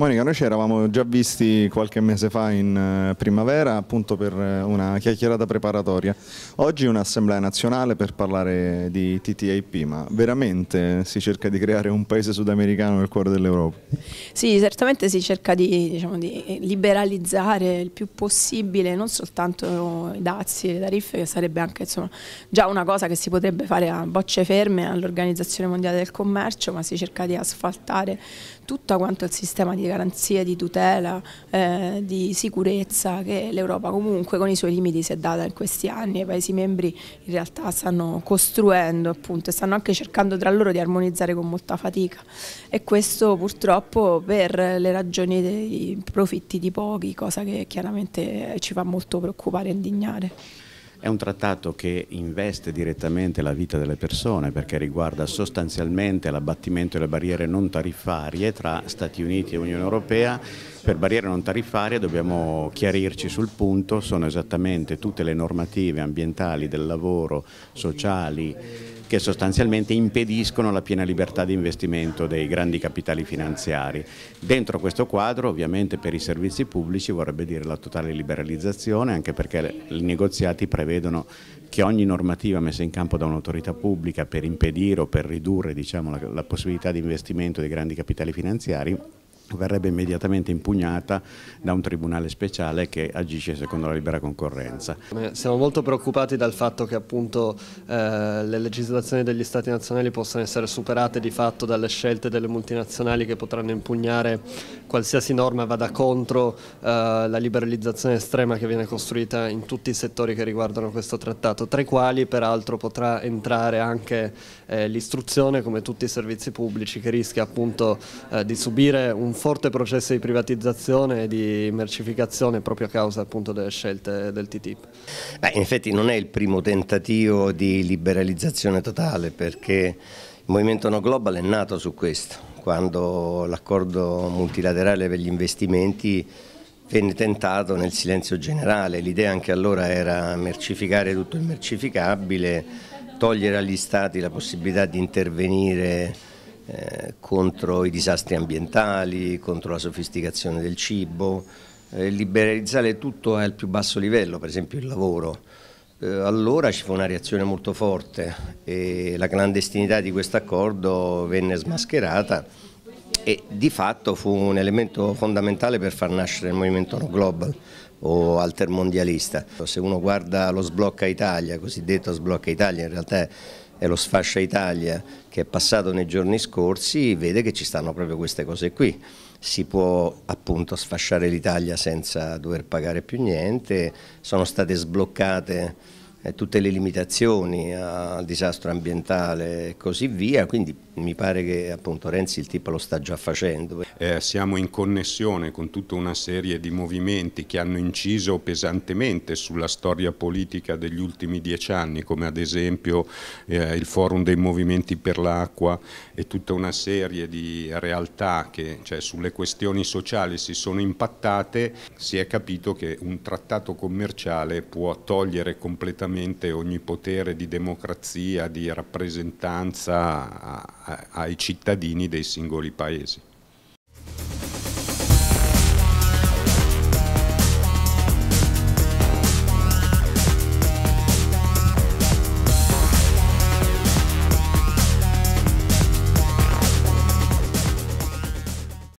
Monica, noi ci eravamo già visti qualche mese fa in eh, primavera appunto per eh, una chiacchierata preparatoria. Oggi un'assemblea nazionale per parlare di TTIP, ma veramente si cerca di creare un paese sudamericano nel cuore dell'Europa? Sì, certamente si cerca di, diciamo, di, liberalizzare il più possibile non soltanto i dazi e le tariffe, che sarebbe anche insomma, già una cosa che si potrebbe fare a bocce ferme all'Organizzazione Mondiale del Commercio, ma si cerca di asfaltare tutto quanto il sistema di garanzie di tutela, eh, di sicurezza che l'Europa comunque con i suoi limiti si è data in questi anni. I Paesi membri in realtà stanno costruendo appunto, e stanno anche cercando tra loro di armonizzare con molta fatica e questo purtroppo per le ragioni dei profitti di pochi, cosa che chiaramente ci fa molto preoccupare e indignare. È un trattato che investe direttamente la vita delle persone perché riguarda sostanzialmente l'abbattimento delle barriere non tariffarie tra Stati Uniti e Unione Europea. Per barriere non tariffarie dobbiamo chiarirci sul punto, sono esattamente tutte le normative ambientali, del lavoro, sociali, che sostanzialmente impediscono la piena libertà di investimento dei grandi capitali finanziari. Dentro questo quadro ovviamente per i servizi pubblici vorrebbe dire la totale liberalizzazione anche perché i negoziati prevedono che ogni normativa messa in campo da un'autorità pubblica per impedire o per ridurre diciamo, la, la possibilità di investimento dei grandi capitali finanziari verrebbe immediatamente impugnata da un tribunale speciale che agisce secondo la libera concorrenza. Siamo molto preoccupati dal fatto che appunto, eh, le legislazioni degli stati nazionali possano essere superate di fatto dalle scelte delle multinazionali che potranno impugnare qualsiasi norma vada contro eh, la liberalizzazione estrema che viene costruita in tutti i settori che riguardano questo trattato, tra i quali peraltro potrà entrare anche eh, l'istruzione come tutti i servizi pubblici che rischia appunto eh, di subire un forte processo di privatizzazione e di mercificazione proprio a causa appunto delle scelte del TTIP. Beh, in effetti non è il primo tentativo di liberalizzazione totale perché il movimento No Global è nato su questo, quando l'accordo multilaterale per gli investimenti venne tentato nel silenzio generale, l'idea anche allora era mercificare tutto il mercificabile, togliere agli stati la possibilità di intervenire eh, contro i disastri ambientali, contro la sofisticazione del cibo, eh, liberalizzare tutto al più basso livello, per esempio il lavoro. Eh, allora ci fu una reazione molto forte e la clandestinità di questo accordo venne smascherata e di fatto fu un elemento fondamentale per far nascere il movimento No Global o altermondialista. Se uno guarda lo sblocca Italia, cosiddetto sblocca Italia, in realtà è e lo Sfascia Italia che è passato nei giorni scorsi vede che ci stanno proprio queste cose qui. Si può appunto sfasciare l'Italia senza dover pagare più niente, sono state sbloccate eh, tutte le limitazioni al disastro ambientale e così via, quindi mi pare che appunto Renzi il tipo lo sta già facendo. Eh, siamo in connessione con tutta una serie di movimenti che hanno inciso pesantemente sulla storia politica degli ultimi dieci anni, come ad esempio eh, il forum dei movimenti per l'acqua e tutta una serie di realtà che cioè, sulle questioni sociali si sono impattate, si è capito che un trattato commerciale può togliere completamente praticamente ogni potere di democrazia, di rappresentanza ai cittadini dei singoli paesi.